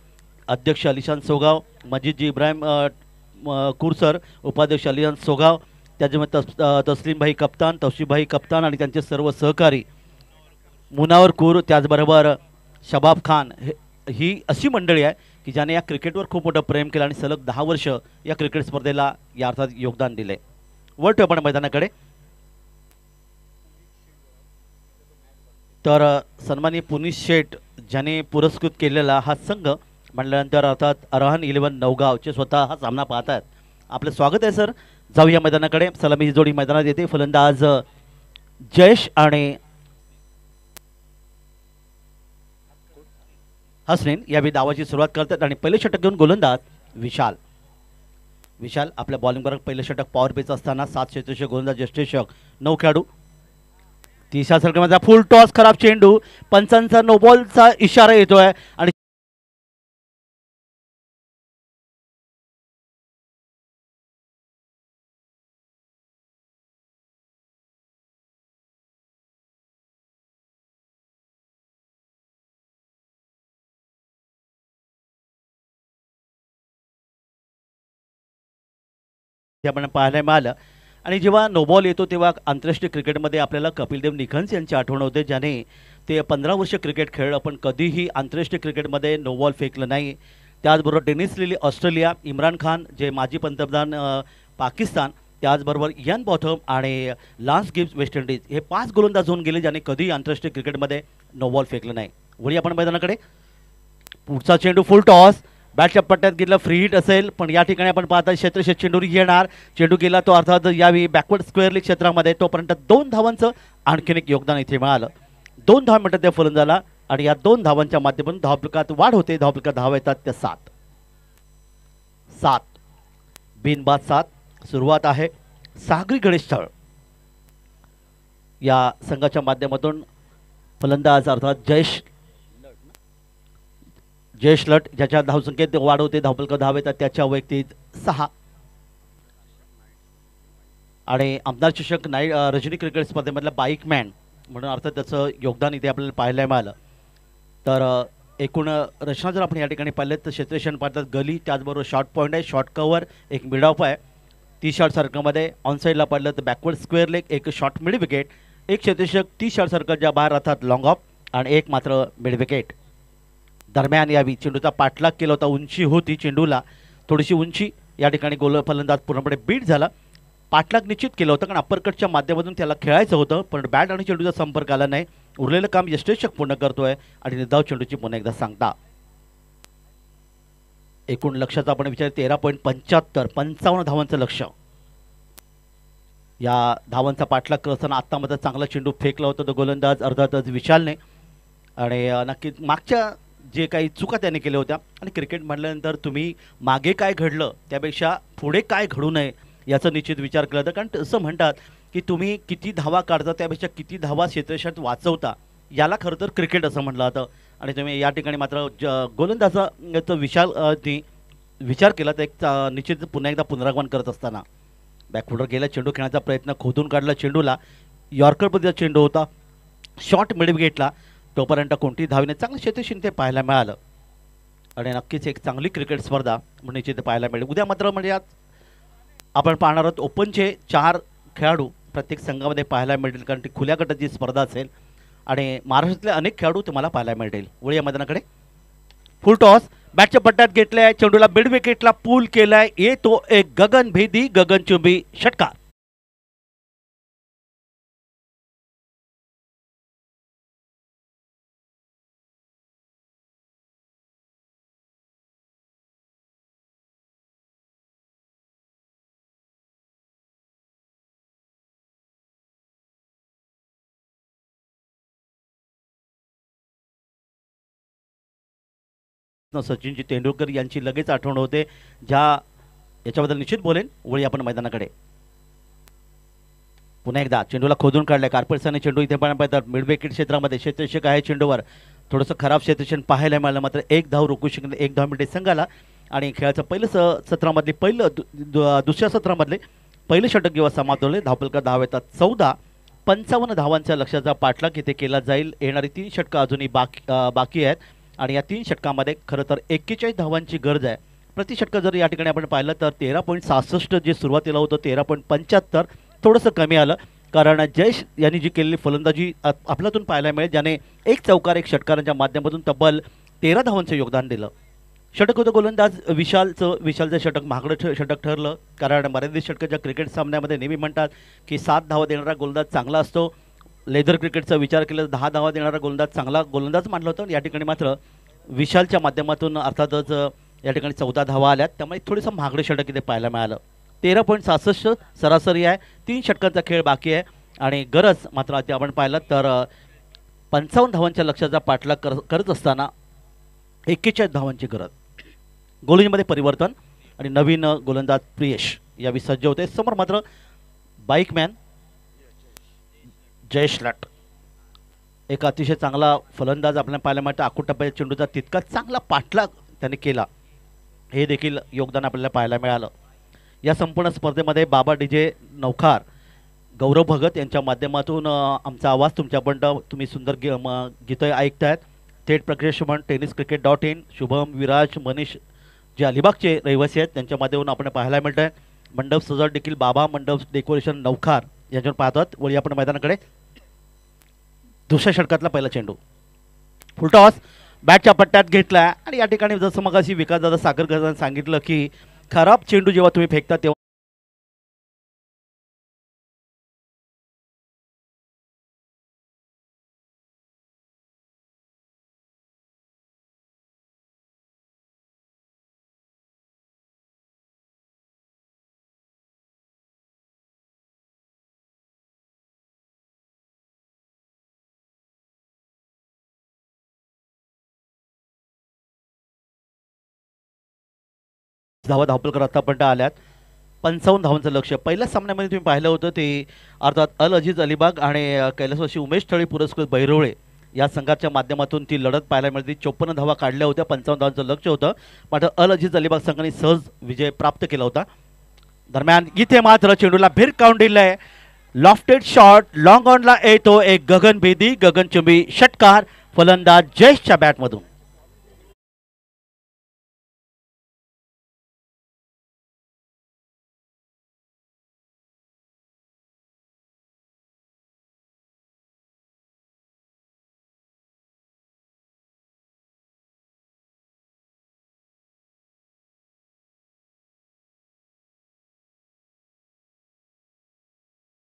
अध्यक्ष अलिशान सोगाव मजिदजी इब्राहिम सर उपाध्यक्ष अलिशान सोगाव त्याच्यामध्ये तस तस्लीमभाई कप्तान तौशीभाई कप्तान आणि त्यांचे सर्व सहकारी मुनावर कूर त्याचबरोबर शबाब खान हे ही अशी मंडळी आहे की ज्याने या क्रिकेटवर खूप मोठं प्रेम केलं आणि सलग दहा वर्ष या क्रिकेट स्पर्धेला या अर्थात योगदान दिले वर आपण मैदानाकडे तर सन्मानी पुनीत शेठ ज्याने पुरस्कृत केलेला हा संघ म्हटल्यानंतर अर्थात अरहन इलेवन नवगावचे स्वतः हा सामना पाहत आहेत आपलं स्वागत आहे सर जाऊ या मैदानाकडे सलामी जोडी मैदानात येते फलंदाज जयेश आणि हसनेन यावेळी दावाची सुरुवात करतात आणि पहिले षटक घेऊन गोलंदाज विशाल विशाल आपल्या बॉलिंगबरोबर पहिलं षटक पॉवर पेच असताना सात क्षेत्रषक गोलंदाज शक नऊ खेळाडू तिशा सरक्रमणाचा फुल टॉस खराब चेंडू पंचांचा नोबॉलचा इशारा येतोय आणि आपण पाहायला मिळालं आणि जेव्हा नोबॉल येतो तेव्हा आंतरराष्ट्रीय क्रिकेटमध्ये आपल्याला कपिलदेव निखन्स यांची आठवण होते ज्याने ते पंधरा वर्ष क्रिकेट खेळलं पण कधीही आंतरराष्ट्रीय क्रिकेटमध्ये नोबॉल फेकलं नाही त्याचबरोबर Dennis Lillee Australia Imran Khan जे माजी पंतप्रधान पाकिस्तान त्याचबरोबर यन बॉथम आणि लान्स गिब्स वेस्ट इंडिज हे पाच गोलंदाज होऊन गेले ज्याने कधीही आंतरराष्ट्रीय क्रिकेटमध्ये नोबॉल फेकलं नाही वळी आपण मैदानाकडे पुढचा चेंडू फुल टॉस बॅटच्या पट्ट्यात गेलं फ्री हिट असेल पण या ठिकाणी आपण पाहता क्षेत्र चेंडू येणार चेंडू गेला तो अर्थात यावेळी बॅकवर्ड स्क्वेअरली क्षेत्रामध्ये तोपर्यंत दोन धावांचं आणखीन एक योगदान इथे मिळालं दोन धाव म्हणतात त्या फलंदाला आणि या दोन धावांच्या माध्यमातून धावपिकात वाढ होते धावपिकात धाव येतात त्या सात सात बिनबाद सात सुरुवात आहे सागरी गणेश स्थळ या संघाच्या माध्यमातून फलंदाज अर्थात जयेश जयेश लट ज्याच्या धावसंख्येत वाढवते धावपलक धाव येतात त्याच्या व्यक्तीत सहा आणि आमदार शिक्षक नाई रजनी क्रिकेट स्पर्धेमधला बाईक मॅन म्हणून अर्थात त्याचं योगदान इथे आपल्याला पाहायला मिळालं तर एकूण रचना जर आपण या ठिकाणी पाहिलेत तर क्षेत्रक्षण पाहतात गली त्याचबरोबर शॉर्ट पॉईंट आहे शॉर्ट कवर एक मिड ऑफ आहे टी शॉर्ट सर्कलमध्ये ऑन साईडला पाहिलं तर बॅकवर्ड स्क्वेअर लेग एक शॉर्ट मिड विकेट एक क्षेत्रक्षक टी शॉर्ट सर्कलच्या बाहेर राहतात लॉंग ऑफ आणि एक मात्र मिड विकेट दरम्यान यावी चेंडूचा पाठलाग केला होता उंची होती चेंडूला थोडीशी उंची या ठिकाणी गोल फलंदाज पूर्णपणे बीट झाला पाठलाग निश्चित केलं होतं कारण अपरकटच्या माध्यमातून त्याला खेळायचं होतं पण बॅट आणि चेंडूचा संपर्क आला नाही उरलेलं काम यष्टेशक पूर्ण करतोय आणि निर्धाव चेंडूची पुन्हा एकदा सांगता एकूण लक्षाचा आपण विचार तेरा पॉईंट पंच्याहत्तर पंचावन्न धावांचं लक्ष या धावांचा पाठलाग करत असताना आत्ता चांगला चेंडू फेकला होता तो गोलंदाज अर्धातच विशालने आणि नक्कीच मागच्या जे काही चुका त्याने केल्या होत्या आणि क्रिकेट म्हटल्यानंतर तुम्ही मागे काय घडलं त्यापेक्षा पुढे काय घडू नये याचा निश्चित विचार केला जातो कारण असं म्हणतात की तुम्ही किती धावा काढता त्यापेक्षा किती धावा क्षेत्रक्षात वाचवता याला खरं तर क्रिकेट असं म्हटलं जातं आणि तुम्ही या ठिकाणी मात्र ज गोलंदाजाचा विशाल विचार केला तर एक निश्चित पुन्हा एकदा पुनरागमन करत असताना बॅकफुटर गेला चेंडू खेळण्याचा प्रयत्न खोदून काढला चेंडूला यॉर्करबद्दल चेंडू होता शॉर्ट मिडविकेटला तोपर्यंत कोणती धावीने चांगलं क्षेत्र शिंते पाहायला मिळालं आणि नक्कीच एक चांगली क्रिकेट स्पर्धा म्हणून तिथे पाहायला मिळेल उद्या मात्र म्हणजे आज आपण पाहणार आहोत ओपनचे चार खेळाडू प्रत्येक संघामध्ये पाहायला मिळतील कारण ती खुल्या गटाची स्पर्धा असेल आणि महाराष्ट्रातले अनेक खेळाडू तुम्हाला पाहायला मिळतील ओळी मैदानाकडे फुल टॉस बॅटच्या पट्ट्यात घेतलाय चेंडूला बेड विकेटला पूल केलाय येतो तो एक गगनभेदी गगनचुंबी षटकार सचिनजी तेंडुलकर यांची लगेच आठवण होते ज्या याच्याबद्दल निश्चित बोलेन वळी आपण मैदानाकडे पुन्हा एकदा चेंडूला खोदून काढले कार्पेटसाने चेंडू इथे पण पाहतात मिडविकेट क्षेत्रामध्ये क्षेत्ररक्षक आहे चेंडूवर थोडंसं खराब क्षेत्रक्षण पाहायला मिळालं मात्र एक धाव रोखू शकले एक धाव मिनिटे संघाला आणि खेळाचं पहिलं स सत्रामधले पहिलं दुसऱ्या सत्रामधले पहिलं षटक जेव्हा समाप्त समातोले धावपलकर धाव येतात चौदा पंचावन्न धावांच्या लक्ष्याचा पाठलाग इथे केला जाईल येणारी तीन षटकं अजूनही बाकी बाकी आहेत आणि या तीन षटकामध्ये खरं तर एक्केचाळीस धावांची गरज आहे प्रतिषटकं जर या ठिकाणी आपण पाहिलं तर तेरा पॉईंट सहासष्ट जे सुरुवातीला होतं तेरा पॉईंट पंच्याहत्तर थोडंसं कमी आलं कारण जयश यांनी जी केलेली फलंदाजी आपल्यातून पाहायला मिळेल ज्याने एक चौकार एक षटकारांच्या माध्यमातून तब्बल तेरा धावांचं योगदान दिलं षटक होतं गोलंदाज विशालचं विशालचं षटक महागडं ठ षटक ठरलं कारण मर्यादित षटकाच्या क्रिकेट सामन्यामध्ये नेहमी म्हणतात की सात धावा देणारा गोलंदाज चांगला असतो लेदर क्रिकेटचा विचार केला दहा धावा देणारा गोलंदाज चांगला गोलंदाज मांडला होता या ठिकाणी मात्र विशालच्या माध्यमातून अर्थातच या ठिकाणी चौदा धावा आल्यात त्यामुळे थोडंसं महागडे षटक इथे पाहायला मिळालं तेरा पॉईंट सहासष्ट सरासरी आहे तीन षटकांचा खेळ बाकी आहे आणि गरज मात्र आता आपण पाहिलं तर पंचावन्न धावांच्या लक्षाचा पाठलाग कर करत असताना एक्केचाळीस धावांची गरज गोलंदाजीमध्ये परिवर्तन आणि नवीन गोलंदाज प्रियेश यावेळी सज्ज होते समोर मात्र बाईकमॅन जयेश लाट एक अतिशय चांगला फलंदाज आपल्याला पाहायला मिळतं आखूट टप्प्याच्या चेंडूचा तितकाच चांगला पाठलाग त्याने केला हे देखील योगदान आपल्याला पाहायला मिळालं या संपूर्ण स्पर्धेमध्ये बाबा जे नौखार गौरव भगत यांच्या माध्यमातून आमचा आवाज तुमच्यापर्यंत तुम्ही सुंदर गी गीतं ऐकतायत थेट प्रक्रियेशमन tennis cricket dot in Shubham Viraj Manish जे अलिबागचे रहिवासी आहेत त्यांच्या माध्यमातून आपण पाहायला मिळतंय आहे मंडप सजावट देखील बाबा मंडप डेकोरेशन नौखार यांच्यावर पाहतात वळी आपण मैदानाकडे दुसऱ्या षटकातला पहिला चेंडू फुलटॉस बॅटच्या पट्ट्यात घेतला आणि या ठिकाणी जसं मग अशी विकासदादा साखरकरांना सांगितलं की खराब चेंडू जेव्हा तुम्ही फेकता तेव्हा धावा धावपलकर आतापर्यंत आल्यात पंचावन्न धावांचं लक्ष पहिल्या सामन्यामध्ये तुम्ही पाहिलं होतं ते अर्थात अल अजीज अलिबाग आणि कैलासवासी उमेश थळी पुरस्कृत बैरोळे या संघाच्या माध्यमातून ती लढत पाहायला मिळते चोपन्न धावा काढल्या होत्या पंचावन्न धावांचं लक्ष होतं मात्र अल अजीज अलिबाग संघाने सहज विजय प्राप्त केला होता दरम्यान इथे मात्र चेंडूला भेर काउंट दिलाय लॉफ्टेड शॉट लॉंग ऑनला येतो एक गगन गगन गगनचुंबी षटकार फलंदाज जयेशच्या बॅटमधून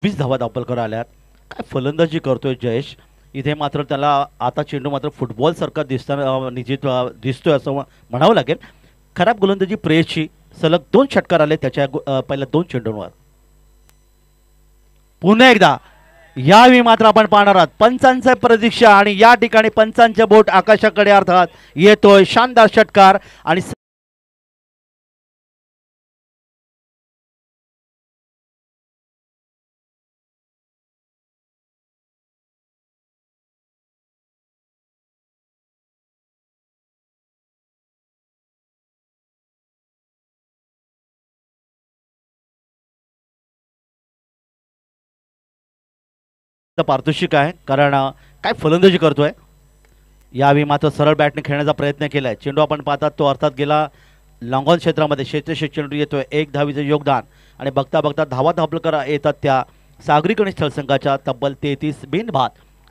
वीस धावा दापलकर आल्यात काय फलंदाजी करतोय जयेश इथे मात्र त्याला आता चेंडू मात्र फुटबॉलसारखा दिसताना निजित दिसतोय असं म्हणावं लागेल खराब गोलंदाजी प्रेयची सलग दोन षटकार आले त्याच्या पहिल्या दोन चेंडूंवर पुन्हा एकदा यावेळी मात्र आपण पाहणार आहोत पंचांचे प्रतीक्षा आणि या ठिकाणी पंचांचे बोट आकाशाकडे अर्थात येतोय शानदार षटकार आणि पारितोषिक आहे कारण काय फलंदाजी करतोय यावेळी मात्र सरळ बॅटने खेळण्याचा प्रयत्न केलाय चेंडू आपण पाहतात तो अर्थात गेला लॉंगॉन क्षेत्रामध्ये क्षेत्रशे चेंडू येतोय एक धावीचं योगदान आणि बघता बघता धावा धापलकर येतात त्या सागरी गणेश संघाच्या तब्बल तेहतीस बिनभात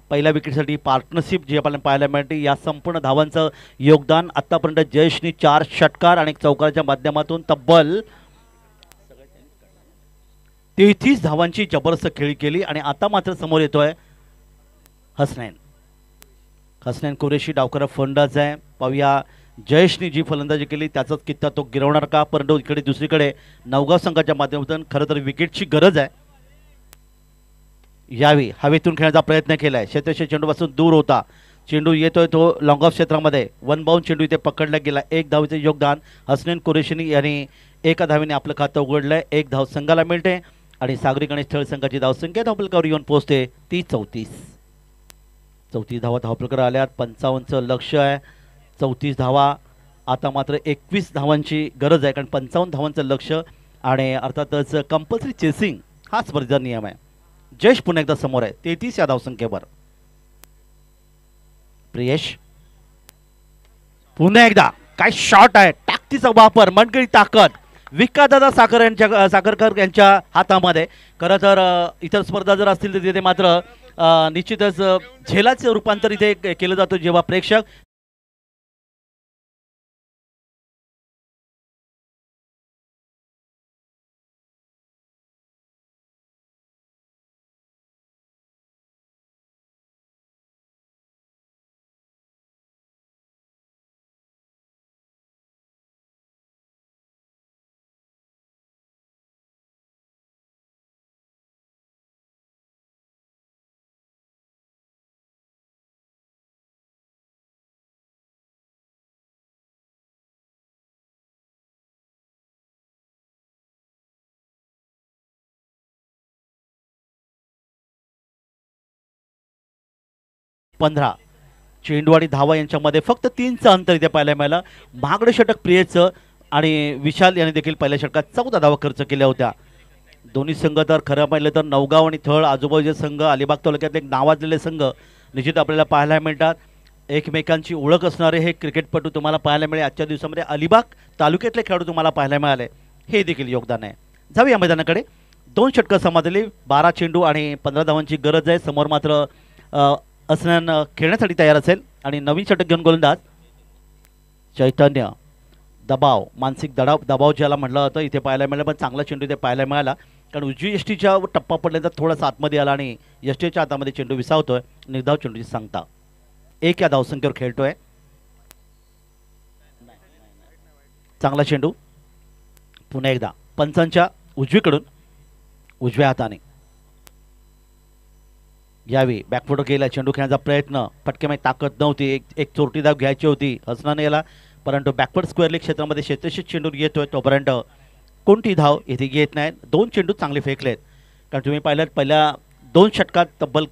पहिल्या विकेटसाठी पार्टनरशिप जी आपण पाहायला मिळते या संपूर्ण धावांचं योगदान आत्तापर्यंत जयेशनी चार षटकार आणि चौकाराच्या माध्यमातून तब्बल तेहतीस धावांची जबरदस्त खेळी केली आणि आता मात्र समोर येतोय हसनैन हसनैन कुरेशी डावकर फलंदाज आहे पाहूया जयेशनी जी फलंदाजी केली त्याचाच कित्ता तो गिरवणार का परंतु इकडे दुसरीकडे नवगाव संघाच्या माध्यमातून खरं तर विकेटची गरज आहे यावी हवेतून खेळण्याचा प्रयत्न केला आहे चेंडूपासून दूर होता चेंडू येतोय तो लॉंग ऑफ क्षेत्रामध्ये वन बाउंड चेंडू इथे पकडला गेला एक धावीचं योगदान हसनैन कुरेशीनी यांनी एका धावीने आपलं खातं उघडलं एक धाव संघाला मिळते आणि सागरी गणेश स्थळ संघाची धावसंख्या धावपलकावर येऊन पोहोचते ती चौतीस चौतीस धावा धावपलकर आल्यात पंचावन्नचं लक्ष आहे चौतीस धावा आता मात्र एकवीस धावांची गरज आहे कारण पंचावन्न धावांचं लक्ष आणि अर्थातच कंपल्सरी चेसिंग हा स्पर्धेचा नियम आहे जयश पुन्हा एकदा समोर आहे तेहतीस या धावसंख्येवर प्रियेश पुन्हा एकदा काय शॉर्ट आहे टाकतीचा वापर मनगळी ताकद दादा साखर यांच्या साखरकर यांच्या हातामध्ये खरं तर इतर स्पर्धा जर असतील तर तिथे मात्र निश्चितच झेलाचं रूपांतर इथे केलं जातं जेव्हा प्रेक्षक पंधरा चेंडू आणि धावा यांच्यामध्ये फक्त तीनचं अंतर इथे पाहायला मिळालं महागडे षटक प्रियचं आणि विशाल यांनी देखील पहिल्या षटकात चौदा धावा खर्च केल्या होत्या दोन्ही संघ तर खरं पाहिलं तर नवगाव आणि थळ आजूबाजूचे संघ अलिबाग तालुक्यातले एक नावाजलेले संघ निश्चित आपल्याला पाहायला मिळतात एकमेकांची ओळख असणारे हे क्रिकेटपटू तुम्हाला पाहायला मिळेल आजच्या दिवसामध्ये अलिबाग तालुक्यातले खेळाडू तुम्हाला पाहायला मिळाले हे देखील योगदान आहे जाऊया मैदानाकडे दोन षटकं समाजली बारा चेंडू आणि पंधरा धावांची गरज आहे समोर मात्र असण्यानं खेळण्यासाठी तयार असेल आणि नवीन षटक घेऊन गोलंदाज चैतन्य दबाव मानसिक दडाव दबाव ज्याला म्हटलं जातं इथे पाहायला मिळालं पण चांगला चेंडू इथे पाहायला मिळाला कारण उजवी एस टीच्या टप्पा पडल्यानंतर थोडासा आतमध्ये आला आणि एस टीच्या हातामध्ये चेंडू विसावतोय निर्धाव चेंडूची सांगता एक या धावसंख्येवर खेळतोय चांगला चेंडू पुन्हा एकदा पंचांच्या उजवीकडून उजव्या हाताने यावी बॅकफुट गेला चेंडू खेळण्याचा प्रयत्न मध्ये ताकद नव्हती एक एक चोरटी धाव घ्यायची होती हसनाने याला परंतु बॅकवर्ड स्क्वेअरली क्षेत्रामध्ये शेतशीच चेंडू येतोय तोपर्यंत कोणती धाव इथे येत नाहीत दोन चेंडू चांगले फेकलेत कारण तुम्ही पाहिलं पहिल्या दोन षटकात तब्बल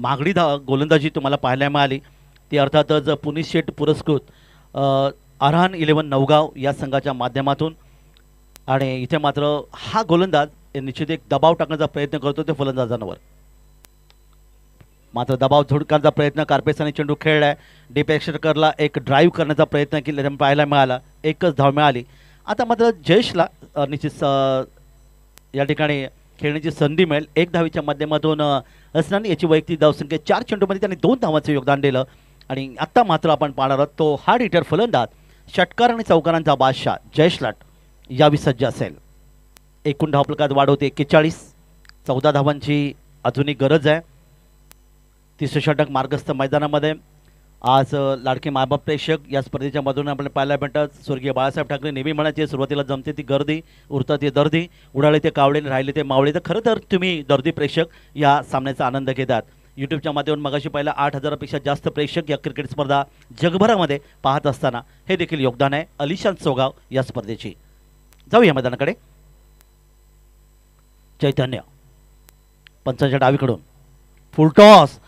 मागणी धाव गोलंदाजी तुम्हाला पाहायला मिळाली ती अर्थातच पुणे शेट पुरस्कृत अरहान इलेवन नवगाव या संघाच्या माध्यमातून आणि इथे मात्र हा गोलंदाज निश्चित एक दबाव टाकण्याचा प्रयत्न करतो ते फलंदाजांवर मात्र दबाव झुडकांचा प्रयत्न कार्पेसाने चेंडू खेळलाय डिपेक्षरकरला एक ड्राईव्ह करण्याचा प्रयत्न केला पाहायला मिळाला एकच धाव मिळाली आता मात्र जयेशला निश्चित या ठिकाणी खेळण्याची संधी मिळेल एक धावीच्या माध्यमातून असणार याची वैयक्तिक धावसंख्या चार चेंडूमध्ये त्यांनी दोन धावांचं योगदान दिलं आणि आत्ता मात्र आपण पाहणार आहोत तो हार्ड हिटर फलंदाज षटकार आणि चौकारांचा बादशाह जयेश लाट यावी सज्ज असेल एकूण धावपलकात वाढ होते एक्केचाळीस चौदा धावांची अजूनही गरज आहे तिसरे षटक मार्गस्थ मैदानामध्ये आज लाडके मायबाप प्रेक्षक या स्पर्धेच्या मधून आपण पाहायला भेटतात स्वर्गीय बाळासाहेब ठाकरे नेहमी म्हणायचे सुरुवातीला जमते ती गर्दी उरता ते दर्दी उडाले ते कावळे राहिले ते मावळे तर खरं तर तुम्ही दर्दी प्रेक्षक या सामन्याचा आनंद घेतात यूट्यूबच्या माध्यमातून मगाशी पहिला आठ हजारापेक्षा जास्त प्रेक्षक या क्रिकेट स्पर्धा जगभरामध्ये पाहत असताना हे देखील योगदान आहे अलिशान सोगाव या स्पर्धेची जाऊया मैदानाकडे चैतन्य पंचांच्या डावीकडून फुलटॉस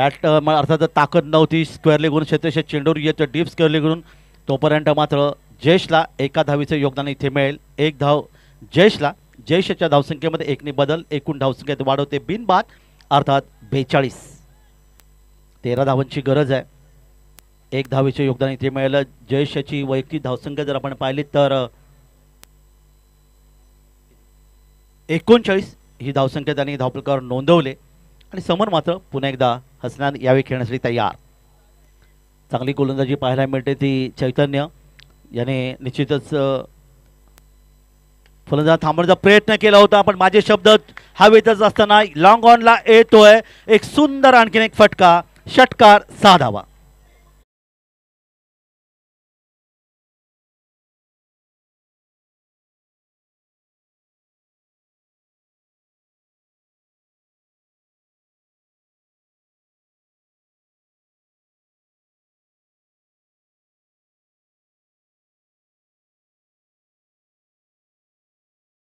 बॅट अर्थात ताकद नव्हती स्क्वेअर लेगून क्षेत्रशे चेंडूर येतो डीप स्क्वेअर लेगून तोपर्यंत मात्र जयशला एका धावीचं योगदान इथे मिळेल एक धाव जयशला जयशच्या धावसंख्येमध्ये एकने बदल एकूण धावसंख्येत वाढवते बिनबाद अर्थात बेचाळीस तेरा धावांची गरज आहे एक धावीचं योगदान इथे मिळेल जयशची वैयक्तिक धावसंख्या जर आपण पाहिली तर एकोणचाळीस ही धावसंख्या त्यांनी धावपलकावर नोंदवले आणि समोर मात्र पुन्हा एकदा हसनान यावेळी खेळण्यासाठी तयार चांगली गोलंदाजी पाहायला मिळते ती चैतन्य याने निश्चितच फलंदाज थांबवण्याचा प्रयत्न केला होता पण माझे शब्द हवेतच असताना लॉंग ऑनला येतोय एक सुंदर आणखीन एक फटका षटकार साधावा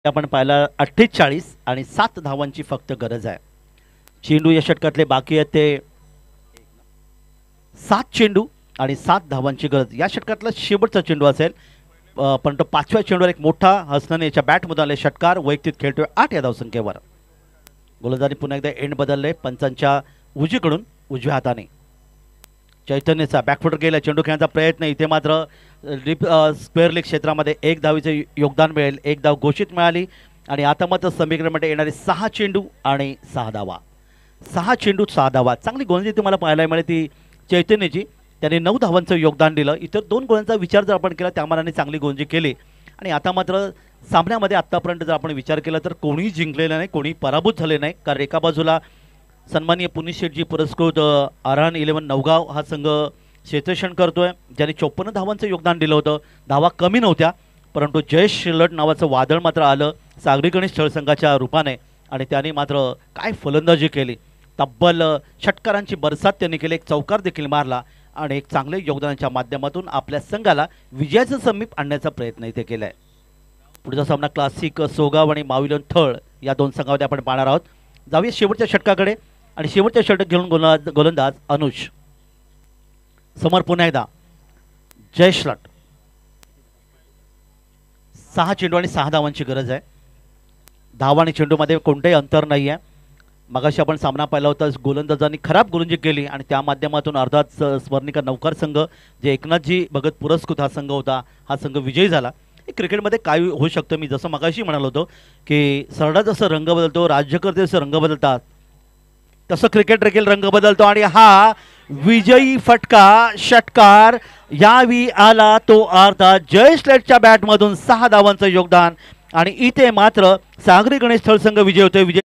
आपण पाहिला अठ्ठेचाळीस आणि सात धावांची फक्त गरज आहे चेंडू या षटकातले बाकी आहेत ते सात चेंडू आणि सात धावांची गरज या षटकातला शेवटचा चेंडू असेल पण तो पाचव्या चेंडूवर एक मोठा हसनने याच्या बॅटमधून आले षटकार वैयक्तिक खेळतोय आठ या धावसंख्येवर गोलंदाजी पुन्हा एकदा एंड बदलले पंचांच्या उजीकडून उजव्या हाताने चैतन्यचा बॅकफुट गेला चेंडू खेळण्याचा प्रयत्न इथे मात्र रिप स्क्वेअर लीग क्षेत्रामध्ये एक धावीचं योगदान मिळेल एक धाव घोषित मिळाली आणि आता मात्र समीकरणामध्ये येणारे सहा चेंडू आणि सहा धावा सहा चेंडू सहा धावा चांगली गोंदी तुम्हाला पाहायला मिळेल ती चैतन्यची त्याने नऊ धावांचं योगदान दिलं इतर दोन गोळ्यांचा विचार जर आपण केला त्या मनाने चांगली गोंजी केली आणि आता मात्र सामन्यामध्ये आत्तापर्यंत जर आपण विचार केला तर कोणी जिंकलेलं नाही कोणी पराभूत झाले नाही कारण एका बाजूला सन्मान्य पुनीत शेटजी पुरस्कृत आरान इलेवन नवगाव हा संघ करतो करतोय ज्याने चोपन्न धावांचं योगदान दिलं होतं धावा कमी नव्हत्या परंतु जयेश शिलट नावाचं वादळ मात्र आलं सागरी गणेश संघाच्या रूपाने आणि त्याने मात्र काय फलंदाजी केली तब्बल षटकारांची बरसात त्यांनी केली एक चौकार देखील मारला आणि एक चांगले योगदानाच्या माध्यमातून आपल्या संघाला विजयाचं समीप आणण्याचा प्रयत्न इथे केला आहे पुढचा सामना क्लासिक सोगाव आणि माविलन थळ या दोन संघामध्ये आपण पाहणार आहोत जाऊया शेवटच्या षटकाकडे आणि शेवटच्या षटक घेऊन गोलंदाज गोलंदाज अनुज समोर पुन्हा एकदा जयश्रट सहा चेंडू आणि सहा धावांची गरज आहे धावा आणि चेंडूमध्ये कोणतंही अंतर नाही आहे मगाशी आपण सामना पाहिला होता गोलंदाजांनी खराब गोलंदाजी केली आणि त्या माध्यमातून अर्धात स्वर्णिका नौकार संघ जे एकनाथजी भगत पुरस्कृत हा संघ होता हा संघ विजयी झाला क्रिकेटमध्ये काय होऊ शकतं मी जसं मगाशी म्हणालो होतो की सरडा जसं रंग बदलतो राज्यकर्ते जसं रंग बदलतात तसं क्रिकेट देखील रंग बदलतो आणि हा विजयी फटका षटकार यावी आला तो अर्धा जयेश लेटच्या बॅटमधून सहा धावांचं योगदान आणि इथे मात्र सागरी गणेश स्थळ संघ विजय होतोय विजय